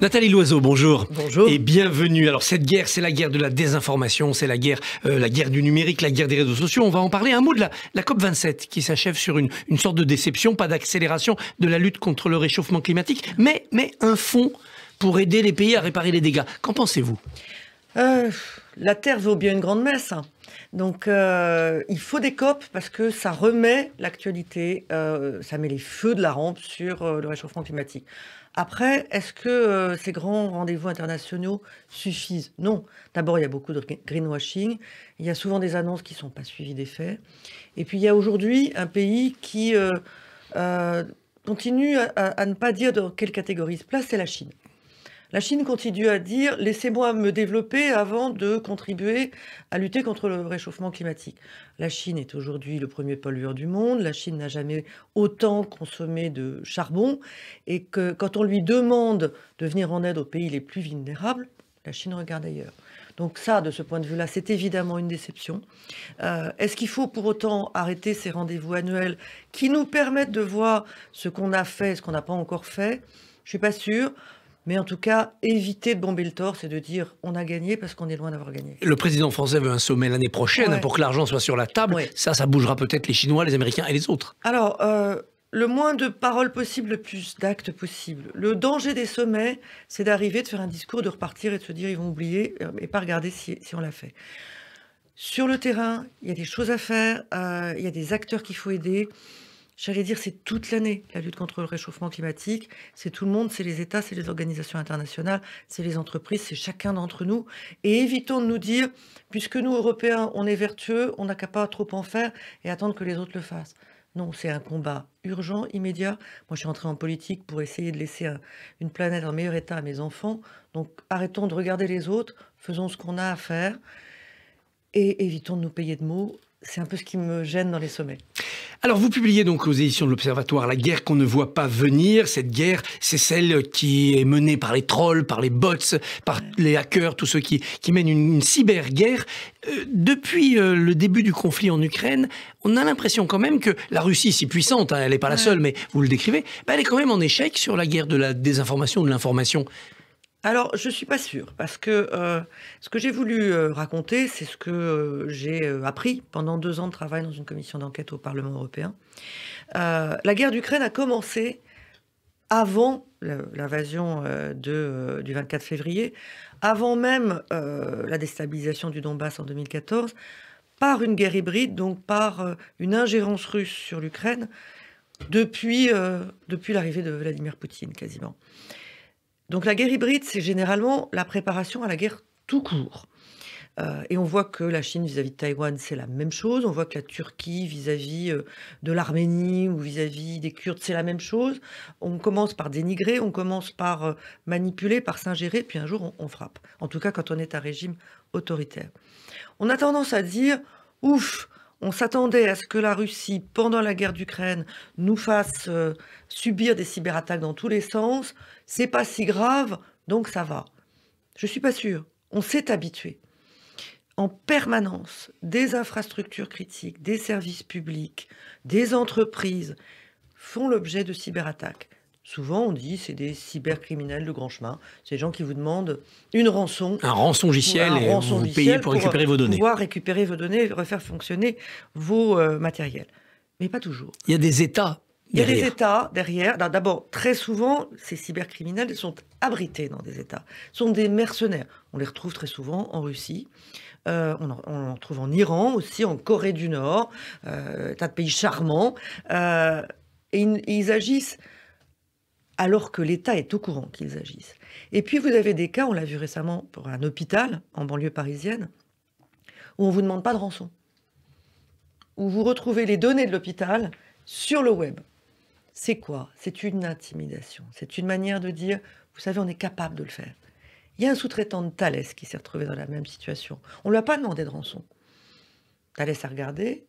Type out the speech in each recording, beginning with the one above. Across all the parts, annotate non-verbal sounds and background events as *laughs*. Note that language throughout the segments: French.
Nathalie Loiseau, bonjour. Bonjour. Et bienvenue. Alors cette guerre, c'est la guerre de la désinformation, c'est la guerre, euh, la guerre du numérique, la guerre des réseaux sociaux. On va en parler. Un mot de la, COP 27 qui s'achève sur une, sorte de déception, pas d'accélération de la lutte contre le réchauffement climatique, mais, mais un fonds pour aider les pays à réparer les dégâts. Qu'en pensez-vous euh, La Terre vaut bien une grande messe. Hein. Donc euh, il faut des COP parce que ça remet l'actualité, ça met les feux de la rampe sur le réchauffement climatique. Après, est-ce que euh, ces grands rendez-vous internationaux suffisent Non. D'abord, il y a beaucoup de greenwashing. Il y a souvent des annonces qui ne sont pas suivies des faits. Et puis, il y a aujourd'hui un pays qui euh, euh, continue à, ne pas dire dans quelle catégorie se place, c'est la Chine. La Chine continue à dire laissez-moi me développer avant de contribuer à lutter contre le réchauffement climatique. La Chine est aujourd'hui le premier pollueur du monde. La Chine n'a jamais autant consommé de charbon. Et que quand on lui demande de venir en aide aux pays les plus vulnérables, la Chine regarde ailleurs. Donc ça, de ce point de vue-là, c'est évidemment une déception. Euh, est-ce qu'il faut pour autant arrêter ces rendez-vous annuels qui nous permettent de voir ce qu'on a fait, ce qu'on n'a pas encore fait Je ne suis pas sûre. Mais en tout cas, éviter de bomber le torse et de dire on a gagné parce qu'on est loin d'avoir gagné. Le président français veut un sommet l'année prochaine pour que l'argent soit sur la table. Ça, ça bougera peut-être les Chinois, les Américains et les autres. Alors, euh, le moins de paroles possible, le plus d'actes possibles. Le danger des sommets, c'est d'arriver, de faire un discours, de repartir et de se dire ils vont oublier euh, et pas regarder si, on l'a fait. Sur le terrain, il y a des choses à faire, euh, il y a des acteurs qu'il faut aider j'allais dire, c'est toute l'année, la lutte contre le réchauffement climatique. C'est tout le monde, c'est les États, c'est les organisations internationales, c'est les entreprises, c'est chacun d'entre nous. Et évitons de nous dire, puisque nous, Européens, on est vertueux, on n'a qu'à pas trop en faire et attendre que les autres le fassent. Non, c'est un combat urgent, immédiat. Moi, je suis entrée en politique pour essayer de laisser une planète en meilleur état à mes enfants. Donc, arrêtons de regarder les autres, faisons ce qu'on a à faire et évitons de nous payer de mots c'est un peu ce qui me gêne dans les sommets. Alors, vous publiez donc aux éditions de l'Observatoire La guerre qu'on ne voit pas venir. Cette guerre, c'est celle qui est menée par les trolls, par les bots, par les hackers, tous ceux qui, qui mènent une, cyber-guerre. Euh, depuis euh, le début du conflit en Ukraine, on a l'impression quand même que la Russie, si puissante, hein, elle n'est pas la seule, mais vous le décrivez, bah, elle est quand même en échec sur la guerre de la désinformation, de l'information. Alors, je ne suis pas sûre, parce que euh, ce que j'ai voulu euh, raconter, c'est ce que euh, j'ai appris pendant deux ans de travail dans une commission d'enquête au Parlement européen. la guerre d'Ukraine a commencé avant l'invasion du 24 février, avant même la déstabilisation du Donbass en 2014, par une guerre hybride, donc par une ingérence russe sur l'Ukraine, depuis l'arrivée de Vladimir Poutine quasiment. Donc la guerre hybride, c'est généralement la préparation à la guerre tout court. Euh, et on voit que la Chine vis-à-vis de Taïwan, c'est la même chose. On voit que la Turquie vis-à-vis euh, de l'Arménie ou vis-à-vis des Kurdes, c'est la même chose. On commence par dénigrer, on commence par euh, manipuler, par s'ingérer, puis un jour, on, on, frappe. En tout cas, quand on est un régime autoritaire. On a tendance à dire, ouf, on s'attendait à ce que la Russie, pendant la guerre d'Ukraine, nous fasse euh, subir des cyberattaques dans tous les sens. C'est pas si grave, donc ça va. Je suis pas sûre. On s'est habitué. En permanence, des infrastructures critiques, des services publics, des entreprises font l'objet de cyberattaques. Souvent, on dit c'est des cybercriminels de grand chemin. C'est des gens qui vous demandent une rançon. Un rançon logiciel et vous payez pour, récupérer vos données. Pouvoir récupérer vos données, refaire fonctionner vos euh, matériels. Mais pas toujours. Il y a des États Il y a des États derrière. D'abord, très souvent, ces cybercriminels sont abrités dans des États. Ce sont des mercenaires. On les retrouve très souvent en Russie. Euh, on, en, en, trouve en Iran aussi, en Corée du Nord, euh, tas de pays charmants. Euh, et ils agissent alors que l'État est au courant qu'ils agissent. Et puis vous avez des cas, on l'a vu récemment pour un hôpital en banlieue parisienne, où on vous demande pas de rançon, où vous retrouvez les données de l'hôpital sur le web. C'est quoi C'est une intimidation, c'est une manière de dire, vous savez, on est capable de le faire. Il y a un sous-traitant de Thalès qui s'est retrouvé dans la même situation. On ne lui a pas demandé de rançon. Thalès a regardé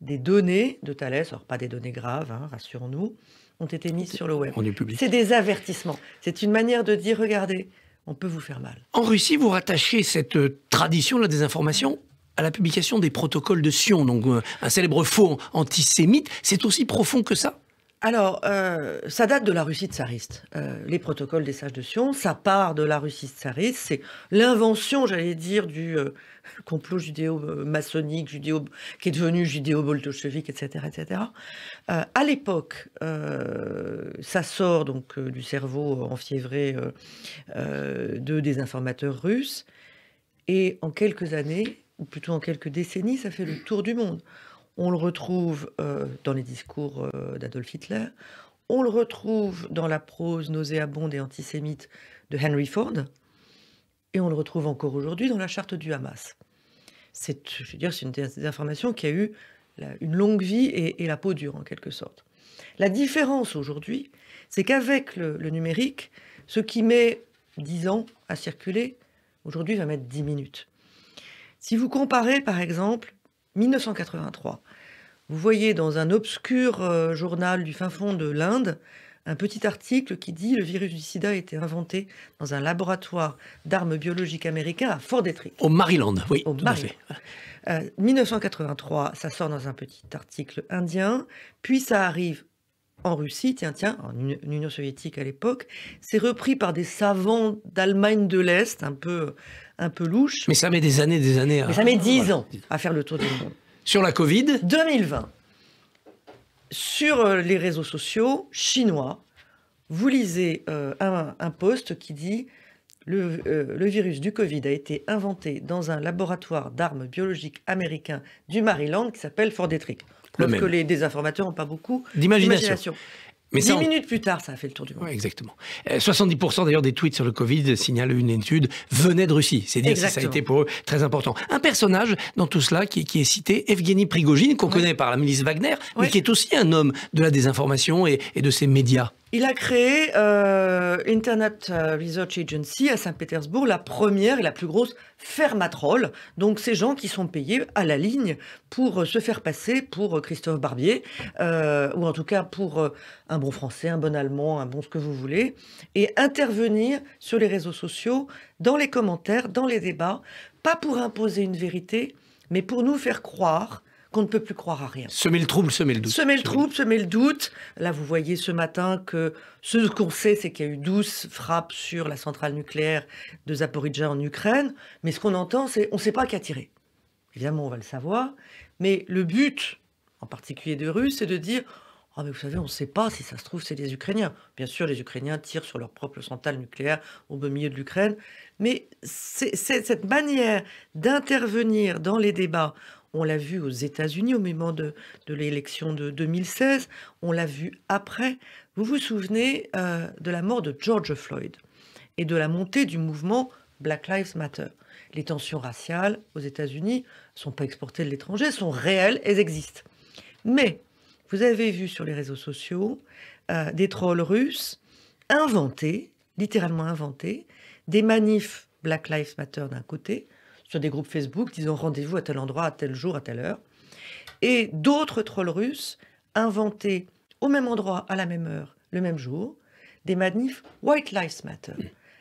des données de Thalès, alors pas des données graves, hein, rassurons-nous, ont été mises sur le web. C'est des avertissements. C'est une manière de dire regardez, on peut vous faire mal. En Russie, vous rattachez cette euh, tradition de la désinformation à la publication des protocoles de Sion, donc euh, un célèbre faux antisémite. C'est aussi profond que ça alors, euh, ça date de la Russie tsariste. Euh, les protocoles des sages de Sion, ça part de la Russie tsariste. C'est l'invention, j'allais dire, du euh, *laughs* complot judéo-maçonnique, judéo, qui est devenu judéo-bolchevique, etc. etc. à l'époque, ça sort donc du cerveau enfiévré de des informateurs russes. Et en quelques années, ou plutôt en quelques décennies, ça fait le tour du monde. On le retrouve euh, dans les discours euh, d'Adolf Hitler. On le retrouve dans la prose nauséabonde et antisémite de Henry Ford. Et on le retrouve encore aujourd'hui dans la charte du Hamas. C'est, je veux c'est une des informations qui a eu une longue vie et, la peau dure, en quelque sorte. La différence aujourd'hui, c'est qu'avec le, numérique, ce qui met 10 ans à circuler, aujourd'hui va mettre 10 minutes. Si vous comparez, par exemple, 1983, vous voyez dans un obscur euh, journal du fin fond de l'Inde un petit article qui dit le virus du sida a été inventé dans un laboratoire d'armes biologiques américains à Fort Detrick. Au Maryland, oui. Au 1983, euh, ça sort dans un petit article indien, puis ça arrive en Russie, tiens, tiens, en Union soviétique à l'époque. C'est repris par des savants d'Allemagne de l'Est, un peu, un peu louche. Mais ça met des années, des années. À... ça met dix ans à faire le tour du monde. Sur la Covid 2020. Sur euh, les réseaux sociaux chinois, vous lisez euh, un, un post qui dit euh, le, virus du Covid a été inventé dans un laboratoire d'armes biologiques américain du Maryland qui s'appelle Fort Detrick. Le que les désinformateurs n'ont pas beaucoup d'imagination. Mais minutes plus tard, ça a fait le tour du monde. exactement. 70% euh, d'ailleurs des tweets sur le Covid, signalent une étude, venaient de Russie. C'est dire que ça a été pour eux très important. Un personnage dans tout cela qui, est cité, Evgeny Prigogine, qu'on connaît par la milice Wagner, mais qui est aussi un homme de la désinformation et de ses médias. Il a créé euh, Internet euh, Research Agency à Saint-Pétersbourg, la première et la plus grosse fermatrol. Donc ces gens qui sont payés à la ligne pour euh, se faire passer pour Christophe Barbier, ou en tout cas pour un bon français, un bon allemand, un bon ce que vous voulez, et intervenir sur les réseaux sociaux, dans les commentaires, dans les débats, pas pour imposer une vérité, mais pour nous faire croire qu'on ne peut plus croire à rien. Semer le trouble, semer le doute. Semer le trouble, semer le doute. Là, vous voyez ce matin que ce qu'on sait, c'est qu'il y a eu 12 frappes sur la centrale nucléaire de Zaporizhzhia en Ukraine, mais ce qu'on entend, c'est on ne sait pas qui a tiré. Évidemment, on va le savoir, mais le but, en particulier de Russes, c'est de dire ah, mais vous savez, on ne sait pas si ça se trouve, c'est les Ukrainiens. Bien sûr, les Ukrainiens tirent sur leur propre centrale nucléaire au beau milieu de l'Ukraine. Mais c'est cette manière d'intervenir dans les débats on l'a vu aux États-Unis au moment de, l'élection de 2016. On l'a vu après. Vous vous souvenez euh, de la mort de George Floyd et de la montée du mouvement Black Lives Matter. Les tensions raciales aux États-Unis ne sont pas exportées de l'étranger, sont réelles, elles existent. Mais vous avez vu sur les réseaux sociaux euh, des trolls russes inventés, littéralement inventés, des manifs Black Lives Matter d'un côté, sur des groupes Facebook disant rendez-vous à tel endroit, à tel jour, à telle heure. Et d'autres trolls russes inventaient au même endroit, à la même heure, le même jour, des manifs White Lives Matter.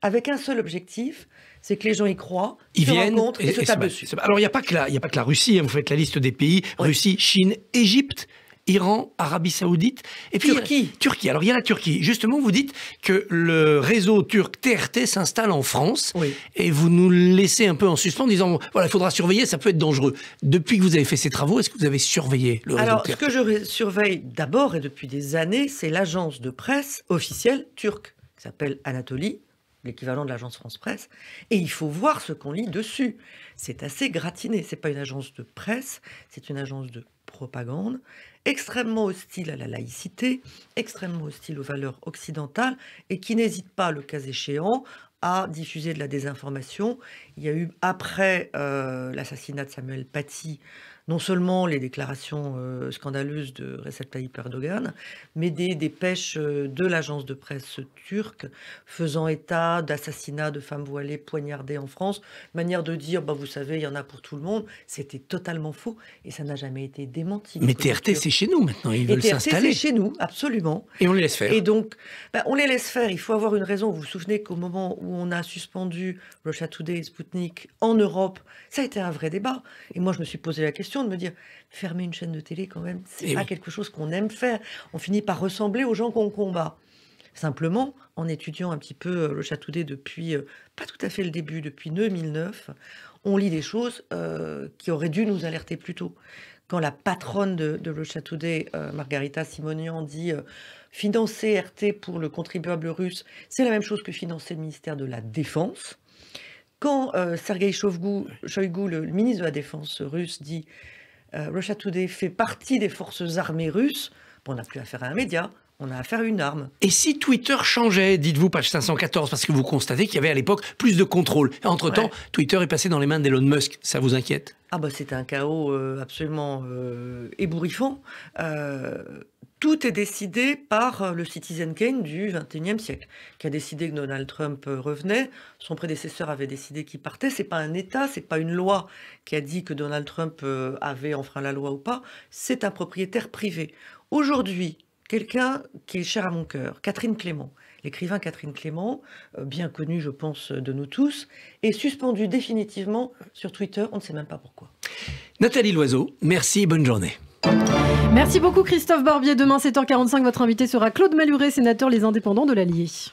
Avec un seul objectif, c'est que les gens y croient, ils viennent, rencontrent et, se tapent Alors il n'y a, pas que la, y a pas que la Russie, hein, vous faites la liste des pays, Russie, Chine, Égypte, Iran, Arabie Saoudite et puis Turquie. Turquie. Alors il y a la Turquie. Justement, vous dites que le réseau turc TRT s'installe en France et vous nous laissez un peu en suspens en disant voilà, il faudra surveiller, ça peut être dangereux. Depuis que vous avez fait ces travaux, est-ce que vous avez surveillé le réseau Alors, ce que je surveille d'abord et depuis des années, c'est l'agence de presse officielle turque qui s'appelle Anatolie l'équivalent de l'agence France Presse, et il faut voir ce qu'on lit dessus. C'est assez gratiné, c'est pas une agence de presse, c'est une agence de propagande, extrêmement hostile à la laïcité, extrêmement hostile aux valeurs occidentales, et qui n'hésite pas, le cas échéant, à diffuser de la désinformation. Il y a eu, après euh, l'assassinat de Samuel Paty, non seulement les déclarations euh, scandaleuses de Recep Tayyip Erdogan, mais des dépêches euh, de l'agence de presse turque faisant état d'assassinats de femmes voilées poignardées en France, manière de dire, bah, vous savez, il y en a pour tout le monde. C'était totalement faux et ça n'a jamais été démenti. Mais TRT, c'est chez nous maintenant, ils veulent s'installer. c'est chez nous, absolument. Et on les laisse faire. Et donc, bah, on les laisse faire. Il faut avoir une raison. Vous vous souvenez qu'au moment où on a suspendu Russia Today et Sputnik en Europe, ça a été un vrai débat. Et moi, je me suis posé la question de me dire fermer une chaîne de télé quand même, c'est eh pas quelque chose qu'on aime faire. On finit par ressembler aux gens qu'on combat. Simplement, en étudiant un petit peu euh, le Chatoudet depuis, euh, pas tout à fait le début, depuis 2009, on lit des choses euh, qui auraient dû nous alerter plus tôt. Quand la patronne de, Le Chatoudet, Margarita Simonian, dit financer RT pour le contribuable russe, c'est la même chose que financer le ministère de la Défense quand Sergueï Sergei Shoigu, le, ministre de la Défense russe, dit euh, Russia Today fait partie des forces armées russes, on n'a plus affaire à un média, on a affaire à une arme. Et si Twitter changeait, dites-vous, page 514, parce que vous constatez qu'il y avait à l'époque plus de contrôle. Entre-temps, Twitter est passé dans les mains d'Elon Musk. Ça vous inquiète Ah bah c'est un chaos euh, absolument euh, ébouriffant. Euh, tout est décidé par le Citizen Kane du XXIe siècle, qui a décidé que Donald Trump revenait. Son prédécesseur avait décidé qu'il partait. C'est pas un État, c'est pas une loi qui a dit que Donald Trump avait enfreint la loi ou pas. C'est un propriétaire privé. Aujourd'hui, quelqu'un qui est cher à mon cœur, Catherine Clément. L'écrivain Catherine Clément, euh, bien connue, je pense, de nous tous, est suspendue définitivement sur Twitter. On ne sait même pas pourquoi. Nathalie Loiseau, merci, bonne journée. Merci beaucoup Christophe Barbier. Demain 7h45, votre invité sera Claude Maluret, sénateur Les Indépendants de l'Allier.